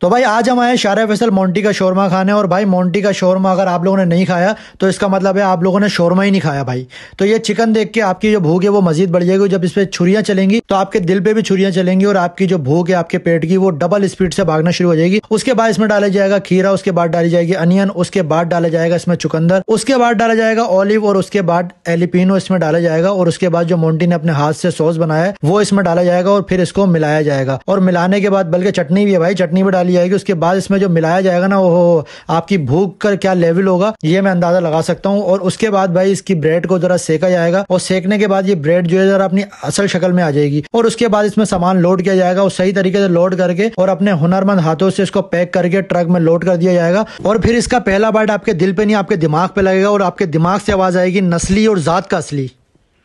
तो भाई आज हम आए शारा फैसल मोंटी का शोरमा खाने और भाई मोंटी का शोरमा अगर आप लोगों ने नहीं खाया तो इसका मतलब है आप लोगों ने शोरमा ही नहीं खाया भाई तो ये चिकन देख के आपकी जो भूख है वो मजीद बढ़ जाएगी जब इस पर छुरियाँ चलेंगी तो आपके दिल पे भी छुरियाँ चलेंगी और आपकी जो भूख है आपके पेट की वो डबल स्पीड से भागना शुरू हो जाएगी उसके बाद इसमें डाला जाएगा खीरा उसके बाद डाली जाएगी अनियन उसके बाद डाला जाएगा इसमें चुकंदर उसके बाद डाला जाएगा ऑलिव और उसके बाद एलिपिनो इसमें डाला जाएगा और उसके बाद जो मोन्टी ने अपने हाथ से सॉस बनाया वो इसमें डाला जाएगा और फिर इसको मिलाया जाएगा और मिलाने के बाद बल्कि चटनी भी है भाई चटनी भी डाली निकाली जाएगी उसके बाद इसमें जो मिलाया जाएगा ना वो आपकी भूख का क्या लेवल होगा ये मैं अंदाजा लगा सकता हूँ और उसके बाद भाई इसकी ब्रेड को जरा सेका जाएगा और सेकने के बाद ये ब्रेड जो है जरा अपनी असल शक्ल में आ जाएगी और उसके बाद इसमें सामान लोड किया जाएगा और सही तरीके से लोड करके और अपने हुनरमंद हाथों से इसको पैक करके ट्रक में लोड कर दिया जाएगा और फिर इसका पहला पार्ट आपके दिल पे नहीं आपके दिमाग पे लगेगा और आपके दिमाग से आवाज आएगी नस्ली और जात का असली